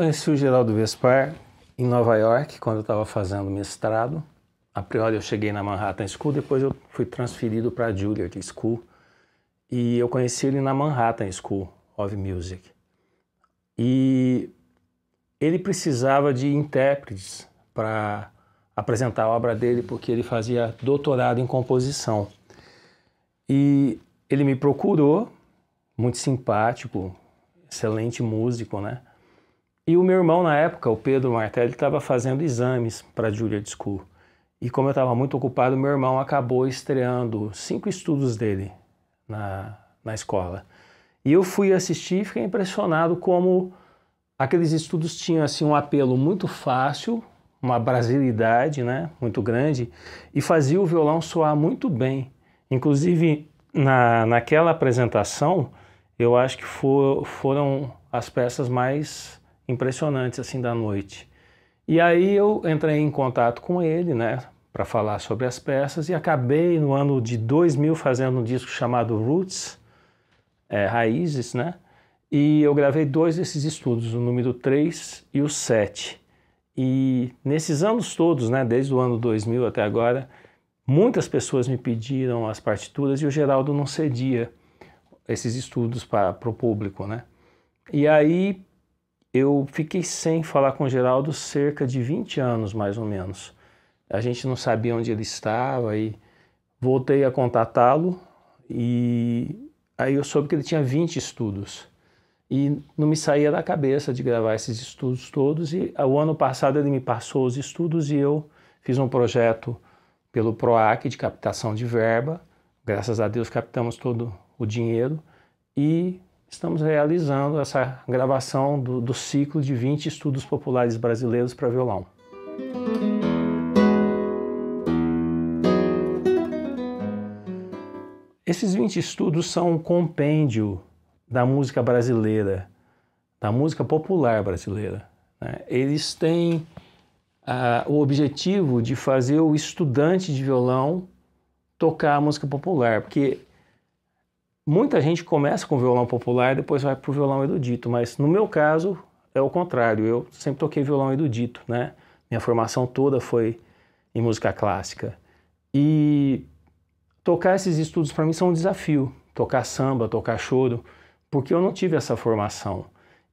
conheci o Geraldo Vespar em Nova York, quando eu estava fazendo mestrado. A priori eu cheguei na Manhattan School, depois eu fui transferido para a Juilliard School. E eu conheci ele na Manhattan School of Music. E ele precisava de intérpretes para apresentar a obra dele, porque ele fazia doutorado em composição. E ele me procurou, muito simpático, excelente músico, né? E o meu irmão, na época, o Pedro Martelli, estava fazendo exames para a Juilliard School. E como eu estava muito ocupado, meu irmão acabou estreando cinco estudos dele na, na escola. E eu fui assistir e fiquei impressionado como aqueles estudos tinham assim, um apelo muito fácil, uma brasilidade né, muito grande, e fazia o violão soar muito bem. Inclusive, na, naquela apresentação, eu acho que for, foram as peças mais impressionantes assim da noite. E aí eu entrei em contato com ele, né, para falar sobre as peças e acabei no ano de 2000 fazendo um disco chamado Roots, é, Raízes, né? E eu gravei dois desses estudos, o número 3 e o 7. E nesses anos todos, né, desde o ano 2000 até agora, muitas pessoas me pediram as partituras e o Geraldo não cedia esses estudos para o público, né? E aí eu fiquei sem falar com o Geraldo cerca de 20 anos, mais ou menos. A gente não sabia onde ele estava e voltei a contatá-lo e aí eu soube que ele tinha 20 estudos. E não me saía da cabeça de gravar esses estudos todos e ah, o ano passado ele me passou os estudos e eu fiz um projeto pelo PROAC de captação de verba. Graças a Deus captamos todo o dinheiro e estamos realizando essa gravação do, do ciclo de 20 estudos populares brasileiros para violão. Esses 20 estudos são um compêndio da música brasileira, da música popular brasileira. Né? Eles têm ah, o objetivo de fazer o estudante de violão tocar a música popular, porque Muita gente começa com violão popular e depois vai para o violão erudito, mas no meu caso é o contrário. Eu sempre toquei violão erudito, né? Minha formação toda foi em música clássica. E tocar esses estudos para mim são um desafio. Tocar samba, tocar choro, porque eu não tive essa formação.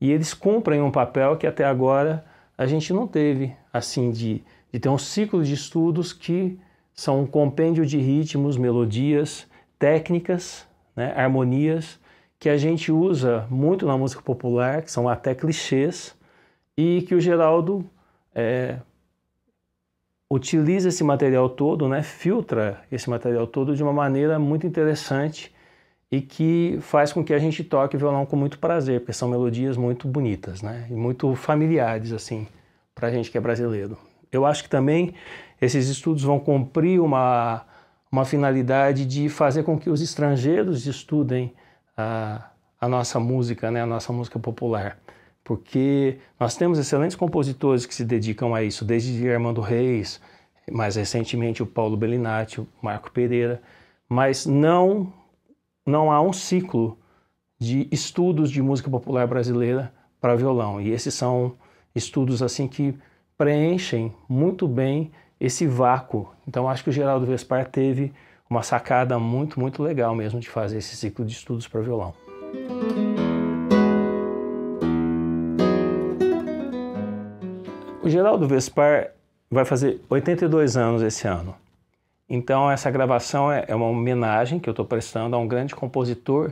E eles cumprem um papel que até agora a gente não teve, assim, de, de ter um ciclo de estudos que são um compêndio de ritmos, melodias, técnicas né, harmonias que a gente usa muito na música popular, que são até clichês, e que o Geraldo é, utiliza esse material todo, né, filtra esse material todo de uma maneira muito interessante e que faz com que a gente toque violão com muito prazer, porque são melodias muito bonitas, né, e muito familiares assim para a gente que é brasileiro. Eu acho que também esses estudos vão cumprir uma uma finalidade de fazer com que os estrangeiros estudem a, a nossa música, né, a nossa música popular. Porque nós temos excelentes compositores que se dedicam a isso, desde Armando Reis, mais recentemente o Paulo Bellinati, o Marco Pereira, mas não, não há um ciclo de estudos de música popular brasileira para violão. E esses são estudos assim que preenchem muito bem esse vácuo. Então acho que o Geraldo Vespar teve uma sacada muito, muito legal mesmo de fazer esse ciclo de estudos para violão. O Geraldo Vespar vai fazer 82 anos esse ano. Então essa gravação é, é uma homenagem que eu estou prestando a um grande compositor.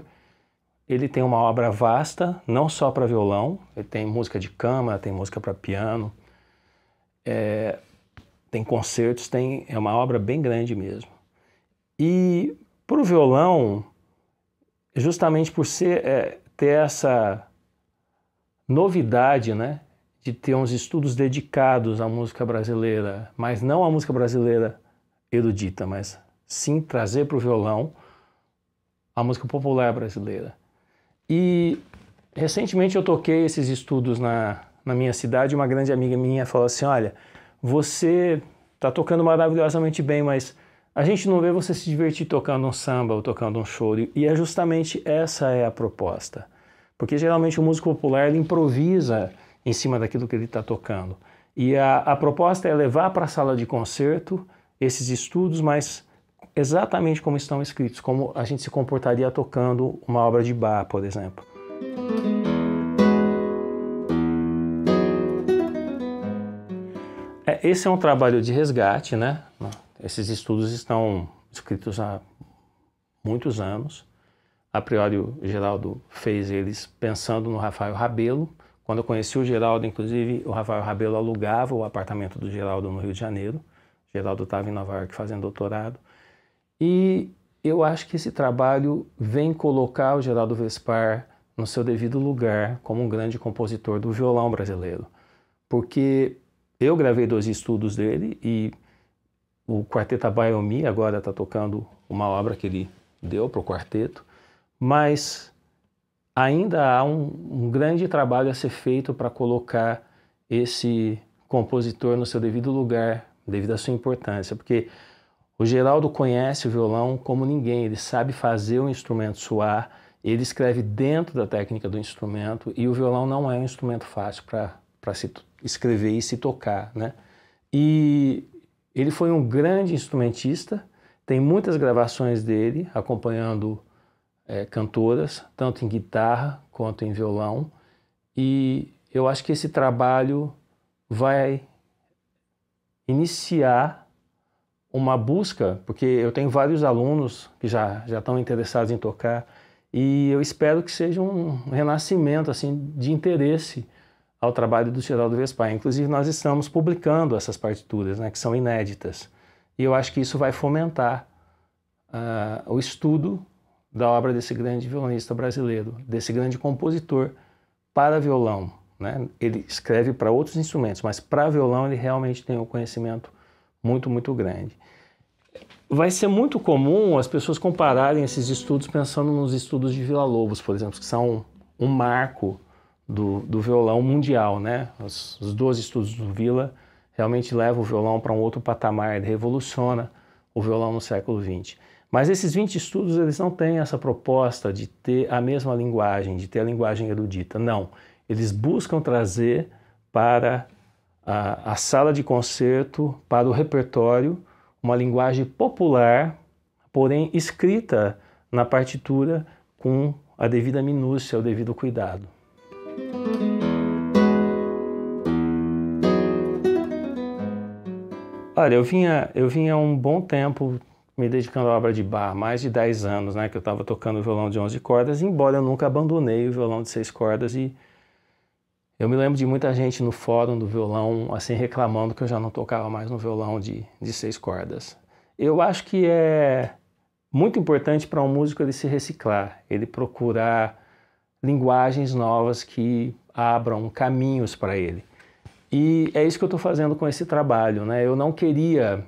Ele tem uma obra vasta, não só para violão, ele tem música de câmara, tem música para piano. É, tem concertos, tem, é uma obra bem grande mesmo. E para o violão, justamente por ser, é, ter essa novidade, né? De ter uns estudos dedicados à música brasileira, mas não à música brasileira erudita, mas sim trazer para o violão a música popular brasileira. E recentemente eu toquei esses estudos na, na minha cidade, uma grande amiga minha falou assim: olha, você está tocando maravilhosamente bem, mas a gente não vê você se divertir tocando um samba ou tocando um choro. E é justamente essa é a proposta. Porque geralmente o músico popular ele improvisa em cima daquilo que ele está tocando. E a, a proposta é levar para a sala de concerto esses estudos, mas exatamente como estão escritos, como a gente se comportaria tocando uma obra de bar, por exemplo. esse é um trabalho de resgate, né? Esses estudos estão escritos há muitos anos. A priori, o Geraldo fez eles pensando no Rafael Rabelo. Quando eu conheci o Geraldo, inclusive, o Rafael Rabelo alugava o apartamento do Geraldo no Rio de Janeiro. O Geraldo estava em Nova York fazendo doutorado. E eu acho que esse trabalho vem colocar o Geraldo Vespar no seu devido lugar como um grande compositor do violão brasileiro. Porque eu gravei dois estudos dele e o quarteto Abayomi agora está tocando uma obra que ele deu para o quarteto, mas ainda há um, um grande trabalho a ser feito para colocar esse compositor no seu devido lugar, devido à sua importância, porque o Geraldo conhece o violão como ninguém, ele sabe fazer o instrumento soar, ele escreve dentro da técnica do instrumento e o violão não é um instrumento fácil para para se escrever e se tocar, né? E ele foi um grande instrumentista, tem muitas gravações dele acompanhando é, cantoras, tanto em guitarra quanto em violão, e eu acho que esse trabalho vai iniciar uma busca, porque eu tenho vários alunos que já, já estão interessados em tocar, e eu espero que seja um renascimento assim de interesse ao trabalho do Geraldo Vespa, Inclusive, nós estamos publicando essas partituras, né, que são inéditas. E eu acho que isso vai fomentar uh, o estudo da obra desse grande violonista brasileiro, desse grande compositor para violão. Né? Ele escreve para outros instrumentos, mas para violão ele realmente tem um conhecimento muito, muito grande. Vai ser muito comum as pessoas compararem esses estudos pensando nos estudos de Vila Lobos, por exemplo, que são um marco do, do violão mundial, né? Os, os 12 estudos do Villa realmente levam o violão para um outro patamar, revolucionam revoluciona o violão no século XX. Mas esses 20 estudos, eles não têm essa proposta de ter a mesma linguagem, de ter a linguagem erudita, não. Eles buscam trazer para a, a sala de concerto, para o repertório, uma linguagem popular, porém escrita na partitura com a devida minúcia, o devido cuidado. Olha, eu vinha, eu vinha um bom tempo me dedicando à obra de bar, mais de 10 anos, né, que eu estava tocando violão de 11 cordas, embora eu nunca abandonei o violão de 6 cordas e eu me lembro de muita gente no fórum do violão, assim, reclamando que eu já não tocava mais no violão de, de 6 cordas. Eu acho que é muito importante para um músico ele se reciclar, ele procurar linguagens novas que abram caminhos para ele. E é isso que eu estou fazendo com esse trabalho. Né? Eu não queria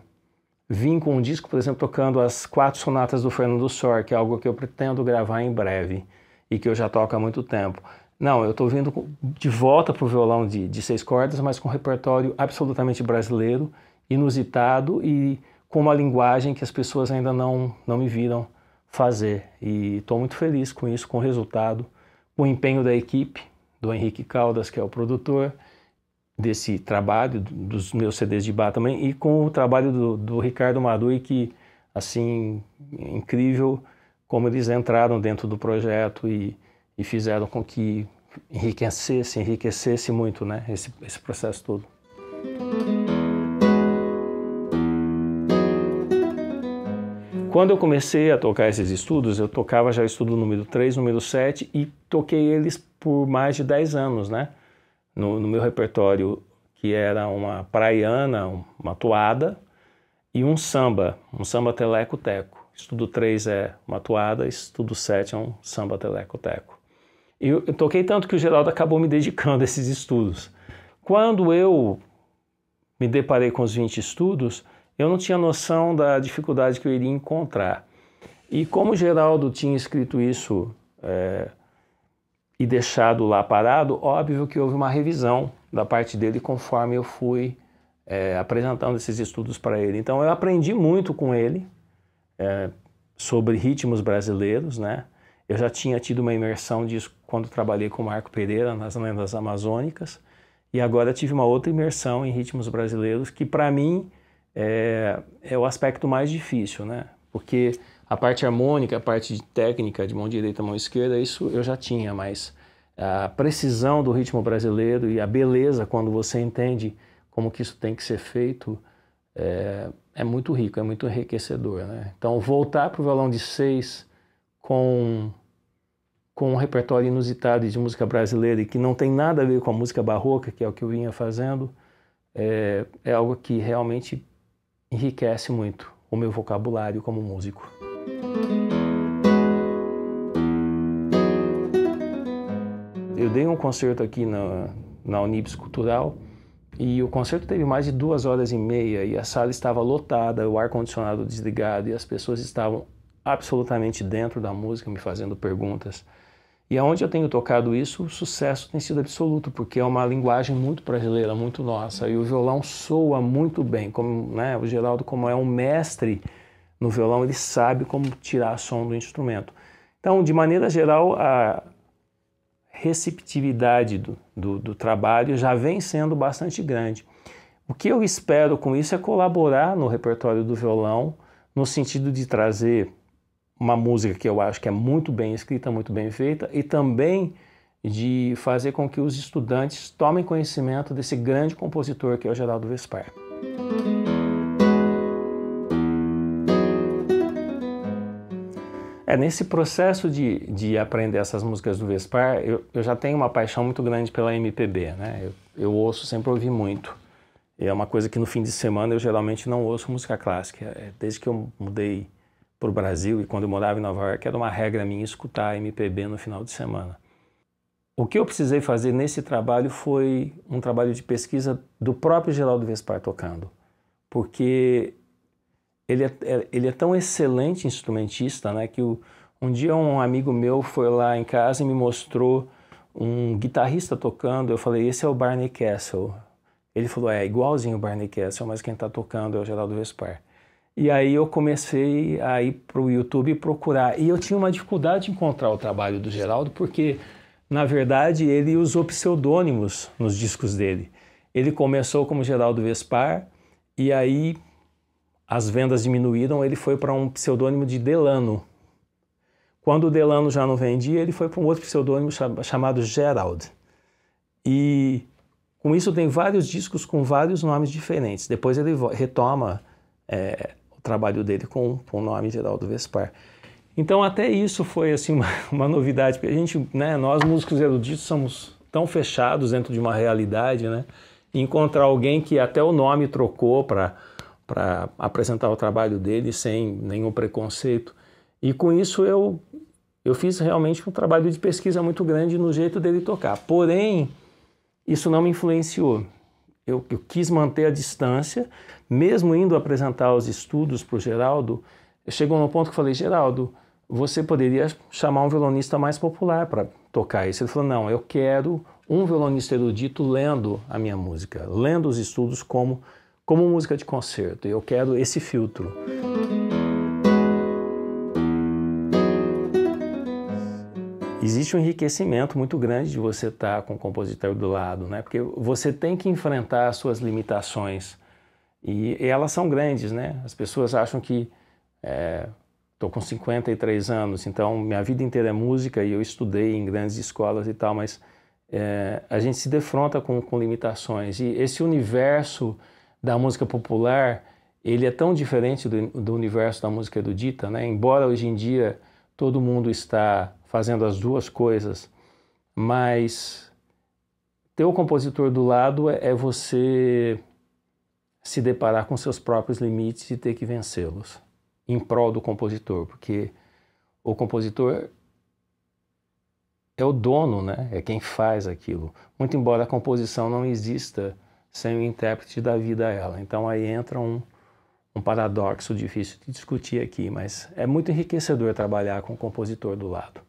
vir com um disco, por exemplo, tocando as quatro sonatas do Fernando Sor, que é algo que eu pretendo gravar em breve e que eu já toco há muito tempo. Não, eu estou vindo de volta para o violão de, de, seis cordas, mas com um repertório absolutamente brasileiro, inusitado e com uma linguagem que as pessoas ainda não, não me viram fazer. E estou muito feliz com isso, com o resultado, com o empenho da equipe, do Henrique Caldas, que é o produtor, desse trabalho, dos meus CDs de bar também, e com o trabalho do, do Ricardo Madui, que, assim, é incrível como eles entraram dentro do projeto e, e fizeram com que enriquecesse, enriquecesse muito, né, esse, esse processo todo. Quando eu comecei a tocar esses estudos, eu tocava já o estudo número 3, número 7 e toquei eles por mais de 10 anos, né? no, no meu repertório, que era uma praiana, uma toada, e um samba, um samba teleco-teco. Estudo 3 é uma toada, estudo 7 é um samba teleco-teco. E eu, toquei tanto que o Geraldo acabou me dedicando a esses estudos. Quando eu me deparei com os 20 estudos, eu não tinha noção da dificuldade que eu iria encontrar. E como o Geraldo tinha escrito isso é, e deixado lá parado, óbvio que houve uma revisão da parte dele conforme eu fui é, apresentando esses estudos para ele. Então eu aprendi muito com ele é, sobre ritmos brasileiros, né? Eu já tinha tido uma imersão disso quando trabalhei com o Marco Pereira nas lendas amazônicas e agora tive uma outra imersão em ritmos brasileiros que para mim é, é o aspecto mais difícil, né? Porque a parte harmônica, a parte de técnica de mão direita, mão esquerda, isso eu já tinha, mas a precisão do ritmo brasileiro e a beleza quando você entende como que isso tem que ser feito é, é muito rico, é muito enriquecedor. Né? Então voltar para o violão de seis com com um repertório inusitado de música brasileira e que não tem nada a ver com a música barroca, que é o que eu vinha fazendo, é, é algo que realmente enriquece muito o meu vocabulário como músico. Eu dei um concerto aqui na, na Unibis Cultural e o concerto teve mais de duas horas e meia e a sala estava lotada, o ar-condicionado desligado e as pessoas estavam absolutamente dentro da música, me fazendo perguntas. E aonde eu tenho tocado isso, o sucesso tem sido absoluto, porque é uma linguagem muito brasileira, muito nossa. E o violão soa muito bem, como né, o Geraldo, como é um mestre no violão, ele sabe como tirar som do instrumento. Então, de maneira geral, a receptividade do, do, do trabalho já vem sendo bastante grande. O que eu espero com isso é colaborar no repertório do violão, no sentido de trazer uma música que eu acho que é muito bem escrita, muito bem feita, e também de fazer com que os estudantes tomem conhecimento desse grande compositor que é o Geraldo Vespar. É, nesse processo de, de aprender essas músicas do Vespar, eu, eu já tenho uma paixão muito grande pela MPB, né? Eu, eu ouço, sempre ouvi muito. É uma coisa que no fim de semana eu geralmente não ouço música clássica. É, desde que eu mudei para o Brasil e quando eu morava em Nova York, era uma regra minha escutar MPB no final de semana. O que eu precisei fazer nesse trabalho foi um trabalho de pesquisa do próprio Geraldo Vespar tocando, porque ele é, é, ele é tão excelente instrumentista, né? Que o, um dia um amigo meu foi lá em casa e me mostrou um guitarrista tocando. Eu falei, esse é o Barney Castle. Ele falou, é igualzinho o Barney Castle, mas quem está tocando é o Geraldo Vespar. E aí eu comecei a ir para o YouTube procurar. E eu tinha uma dificuldade de encontrar o trabalho do Geraldo, porque, na verdade, ele usou pseudônimos nos discos dele. Ele começou como Geraldo Vespar, e aí as vendas diminuíram, ele foi para um pseudônimo de Delano. Quando o Delano já não vendia, ele foi para um outro pseudônimo chamado Gerald. E com isso tem vários discos com vários nomes diferentes. Depois ele retoma é, o trabalho dele com, com o nome Geraldo Vespar. Então até isso foi assim uma, uma novidade, porque a gente, né, nós músicos eruditos somos tão fechados dentro de uma realidade, né? encontrar alguém que até o nome trocou para para apresentar o trabalho dele sem nenhum preconceito. E com isso eu, eu fiz realmente um trabalho de pesquisa muito grande no jeito dele tocar. Porém, isso não me influenciou. Eu, eu quis manter a distância, mesmo indo apresentar os estudos para o Geraldo. Chegou no ponto que eu falei: Geraldo, você poderia chamar um violonista mais popular para tocar isso. Ele falou: não, eu quero um violonista erudito lendo a minha música, lendo os estudos como como música de concerto. Eu quero esse filtro. Existe um enriquecimento muito grande de você estar tá com o compositor do lado, né? Porque você tem que enfrentar as suas limitações e elas são grandes, né? As pessoas acham que estou é, com 53 anos, então minha vida inteira é música e eu estudei em grandes escolas e tal, mas é, a gente se defronta com, com limitações e esse universo da música popular, ele é tão diferente do, do universo da música erudita, né? Embora hoje em dia todo mundo está fazendo as duas coisas, mas ter o compositor do lado é, é você se deparar com seus próprios limites e ter que vencê-los em prol do compositor, porque o compositor é o dono, né? É quem faz aquilo. Muito embora a composição não exista sem o intérprete da vida a ela. Então aí entra um, um paradoxo difícil de discutir aqui, mas é muito enriquecedor trabalhar com o compositor do lado.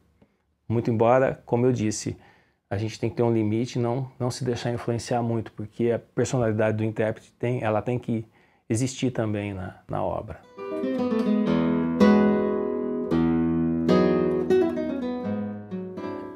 Muito embora, como eu disse, a gente tem que ter um limite, não não se deixar influenciar muito, porque a personalidade do intérprete tem, ela tem que existir também na, na obra.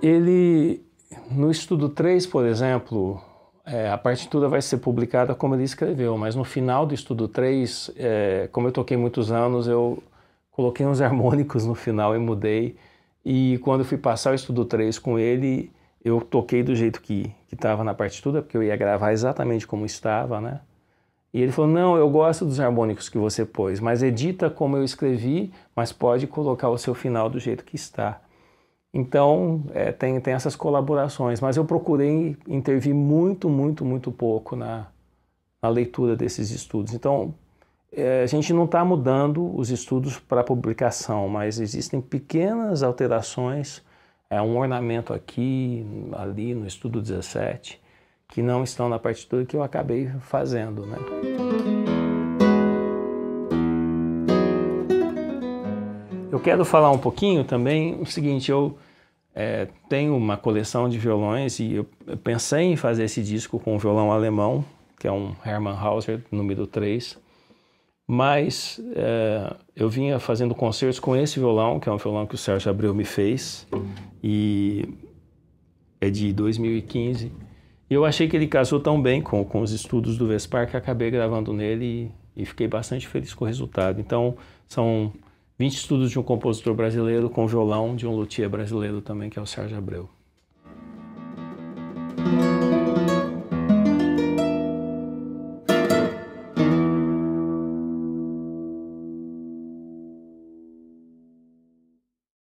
Ele, no estudo 3, por exemplo, é, a partitura vai ser publicada como ele escreveu, mas no final do estudo 3, é, como eu toquei muitos anos, eu coloquei uns harmônicos no final e mudei. E quando eu fui passar o estudo 3 com ele, eu toquei do jeito que estava na partitura, porque eu ia gravar exatamente como estava, né? E ele falou: Não, eu gosto dos harmônicos que você pôs, mas edita como eu escrevi, mas pode colocar o seu final do jeito que está. Então, é, tem, tem essas colaborações, mas eu procurei intervir muito, muito, muito pouco na, na leitura desses estudos. Então, é, a gente não está mudando os estudos para publicação, mas existem pequenas alterações, é, um ornamento aqui, ali no estudo 17, que não estão na partitura que eu acabei fazendo. Né? Eu quero falar um pouquinho também o seguinte, eu é, tenho uma coleção de violões e eu, eu pensei em fazer esse disco com um violão alemão, que é um Hermann Hauser número 3, mas é, eu vinha fazendo concertos com esse violão, que é um violão que o Sérgio Abreu me fez, e é de 2015. E eu achei que ele casou tão bem com, com os estudos do Vespar que acabei gravando nele e, e fiquei bastante feliz com o resultado. Então, são 20 estudos de um compositor brasileiro com violão de um luthier brasileiro também, que é o Sérgio Abreu.